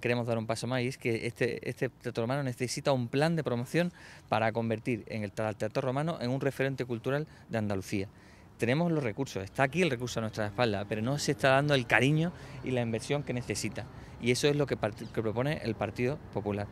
Queremos dar un paso más y es que este, este, teatro romano necesita un plan de promoción para convertir en el teatro romano en un referente cultural de Andalucía. Tenemos los recursos, está aquí el recurso a nuestra espalda, pero no se está dando el cariño y la inversión que necesita. Y eso es lo que propone el Partido Popular.